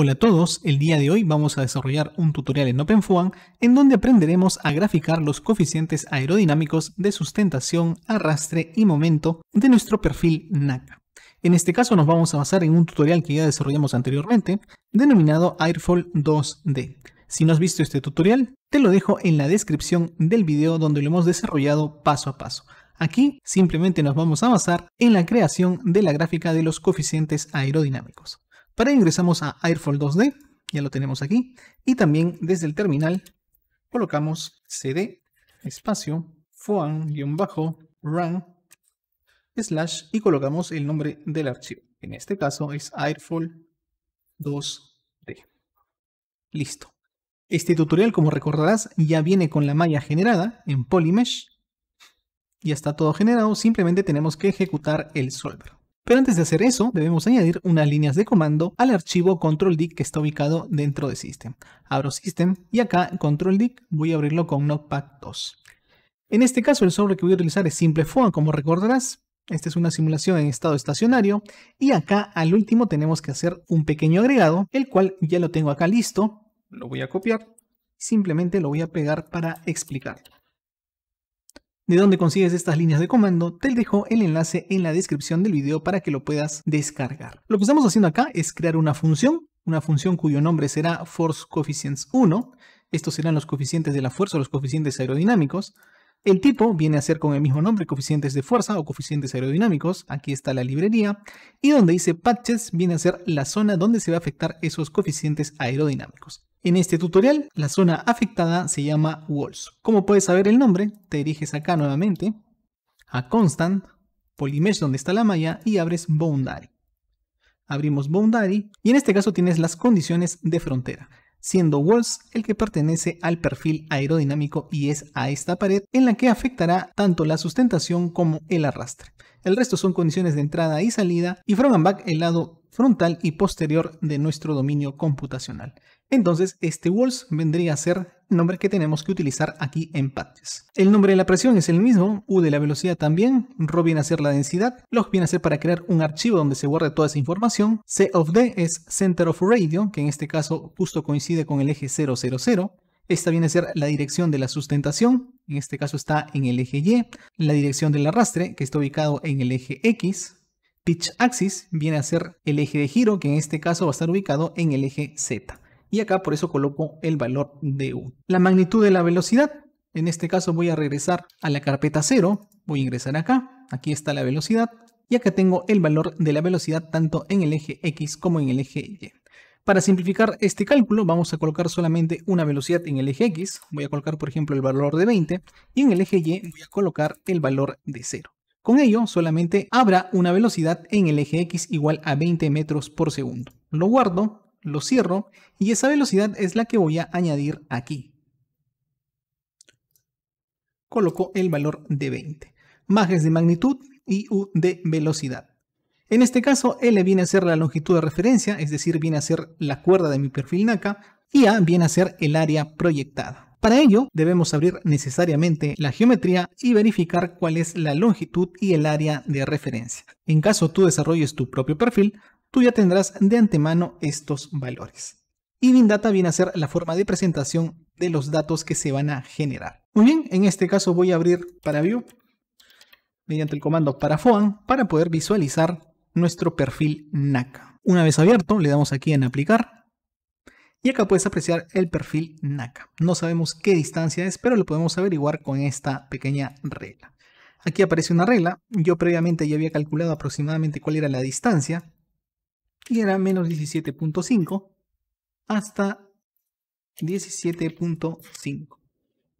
Hola a todos, el día de hoy vamos a desarrollar un tutorial en OpenFoam en donde aprenderemos a graficar los coeficientes aerodinámicos de sustentación, arrastre y momento de nuestro perfil NACA. En este caso nos vamos a basar en un tutorial que ya desarrollamos anteriormente, denominado Airfall 2D. Si no has visto este tutorial, te lo dejo en la descripción del video donde lo hemos desarrollado paso a paso. Aquí simplemente nos vamos a basar en la creación de la gráfica de los coeficientes aerodinámicos. Para ingresamos a Airfall 2D, ya lo tenemos aquí, y también desde el terminal colocamos cd espacio foam-run slash y colocamos el nombre del archivo. En este caso es Airfall 2D. Listo. Este tutorial, como recordarás, ya viene con la malla generada en Polymesh. Ya está todo generado, simplemente tenemos que ejecutar el solver. Pero antes de hacer eso, debemos añadir unas líneas de comando al archivo control que está ubicado dentro de system. Abro system y acá control voy a abrirlo con Notepad 2. En este caso el sobre que voy a utilizar es SimpleFone, como recordarás. Esta es una simulación en estado estacionario y acá al último tenemos que hacer un pequeño agregado, el cual ya lo tengo acá listo. Lo voy a copiar, simplemente lo voy a pegar para explicarlo de dónde consigues estas líneas de comando, te dejo el enlace en la descripción del video para que lo puedas descargar. Lo que estamos haciendo acá es crear una función, una función cuyo nombre será force coefficients 1, estos serán los coeficientes de la fuerza, los coeficientes aerodinámicos, el tipo viene a ser con el mismo nombre, coeficientes de fuerza o coeficientes aerodinámicos, aquí está la librería, y donde dice patches viene a ser la zona donde se va a afectar esos coeficientes aerodinámicos. En este tutorial, la zona afectada se llama Walls. Como puedes saber el nombre, te diriges acá nuevamente, a Constant, Polymesh donde está la malla y abres Boundary. Abrimos Boundary y en este caso tienes las condiciones de frontera, siendo Walls el que pertenece al perfil aerodinámico y es a esta pared en la que afectará tanto la sustentación como el arrastre. El resto son condiciones de entrada y salida y From and Back el lado frontal y posterior de nuestro dominio computacional. Entonces, este walls vendría a ser el nombre que tenemos que utilizar aquí en patches. El nombre de la presión es el mismo, U de la velocidad también, RO viene a ser la densidad, LOG viene a ser para crear un archivo donde se guarde toda esa información, C of D es Center of Radio, que en este caso justo coincide con el eje 000, esta viene a ser la dirección de la sustentación, en este caso está en el eje Y, la dirección del arrastre, que está ubicado en el eje X, pitch axis viene a ser el eje de giro, que en este caso va a estar ubicado en el eje Z. Y acá por eso coloco el valor de U. La magnitud de la velocidad, en este caso voy a regresar a la carpeta 0, voy a ingresar acá, aquí está la velocidad, y acá tengo el valor de la velocidad tanto en el eje X como en el eje Y. Para simplificar este cálculo vamos a colocar solamente una velocidad en el eje X, voy a colocar por ejemplo el valor de 20 y en el eje Y voy a colocar el valor de 0. Con ello, solamente habrá una velocidad en el eje X igual a 20 metros por segundo. Lo guardo, lo cierro y esa velocidad es la que voy a añadir aquí. Coloco el valor de 20. Majes de magnitud y U de velocidad. En este caso, L viene a ser la longitud de referencia, es decir, viene a ser la cuerda de mi perfil NACA, y A viene a ser el área proyectada. Para ello, debemos abrir necesariamente la geometría y verificar cuál es la longitud y el área de referencia. En caso tú desarrolles tu propio perfil, tú ya tendrás de antemano estos valores. Y BinData viene a ser la forma de presentación de los datos que se van a generar. Muy bien, en este caso voy a abrir para View mediante el comando para FOAN para poder visualizar nuestro perfil NACA. Una vez abierto, le damos aquí en aplicar y acá puedes apreciar el perfil NACA. No sabemos qué distancia es, pero lo podemos averiguar con esta pequeña regla. Aquí aparece una regla. Yo previamente ya había calculado aproximadamente cuál era la distancia. Y era menos 17.5 hasta 17.5.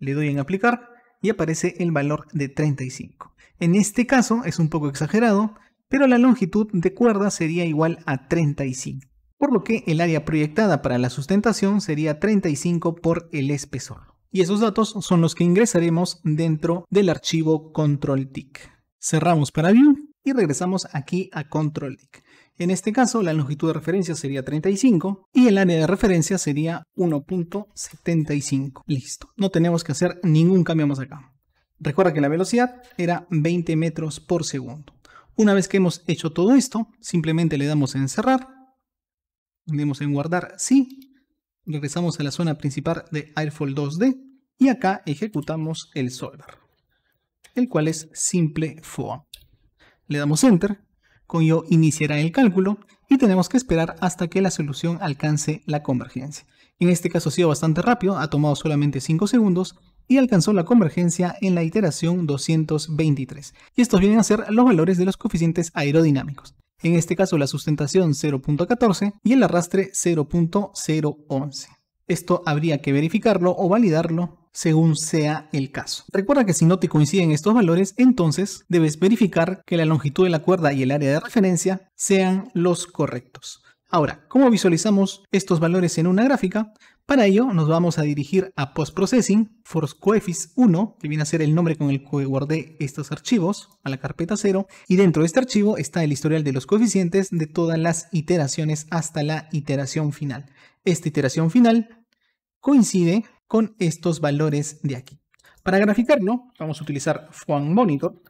Le doy en aplicar y aparece el valor de 35. En este caso es un poco exagerado, pero la longitud de cuerda sería igual a 35 por lo que el área proyectada para la sustentación sería 35 por el espesor. Y esos datos son los que ingresaremos dentro del archivo control Tick. Cerramos para view y regresamos aquí a control-tic. En este caso la longitud de referencia sería 35 y el área de referencia sería 1.75. Listo, no tenemos que hacer ningún cambio más acá. Recuerda que la velocidad era 20 metros por segundo. Una vez que hemos hecho todo esto, simplemente le damos en cerrar demos en guardar sí, regresamos a la zona principal de Airfall 2D y acá ejecutamos el solver, el cual es simple FOAM. Le damos enter, con ello iniciará el cálculo y tenemos que esperar hasta que la solución alcance la convergencia. En este caso ha sido bastante rápido, ha tomado solamente 5 segundos y alcanzó la convergencia en la iteración 223. Y estos vienen a ser los valores de los coeficientes aerodinámicos en este caso la sustentación 0.14 y el arrastre 0.011. Esto habría que verificarlo o validarlo según sea el caso. Recuerda que si no te coinciden estos valores, entonces debes verificar que la longitud de la cuerda y el área de referencia sean los correctos. Ahora, ¿cómo visualizamos estos valores en una gráfica? Para ello nos vamos a dirigir a Post-Processing, force-coefficients 1, que viene a ser el nombre con el que guardé estos archivos, a la carpeta 0, y dentro de este archivo está el historial de los coeficientes de todas las iteraciones hasta la iteración final. Esta iteración final coincide con estos valores de aquí. Para graficarlo, vamos a utilizar juan Monitor,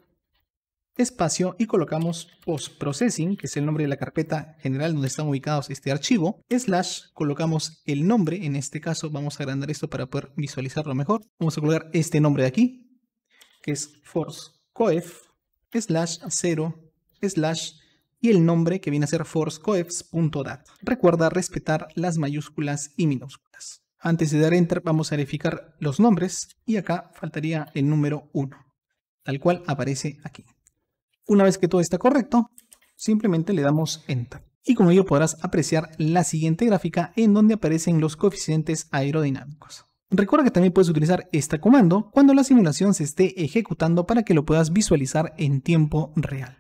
espacio y colocamos post-processing, que es el nombre de la carpeta general donde están ubicados este archivo, slash, colocamos el nombre, en este caso vamos a agrandar esto para poder visualizarlo mejor. Vamos a colocar este nombre de aquí, que es forcecoef, slash 0, slash y el nombre que viene a ser forcecoefs.dat. Recuerda respetar las mayúsculas y minúsculas. Antes de dar enter vamos a verificar los nombres y acá faltaría el número 1, tal cual aparece aquí. Una vez que todo está correcto, simplemente le damos Enter. Y con ello podrás apreciar la siguiente gráfica en donde aparecen los coeficientes aerodinámicos. Recuerda que también puedes utilizar este comando cuando la simulación se esté ejecutando para que lo puedas visualizar en tiempo real.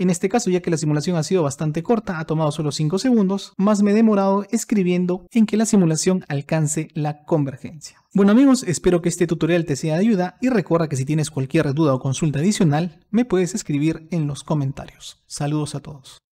En este caso, ya que la simulación ha sido bastante corta, ha tomado solo 5 segundos, más me he demorado escribiendo en que la simulación alcance la convergencia. Bueno amigos, espero que este tutorial te sea de ayuda y recuerda que si tienes cualquier duda o consulta adicional, me puedes escribir en los comentarios. Saludos a todos.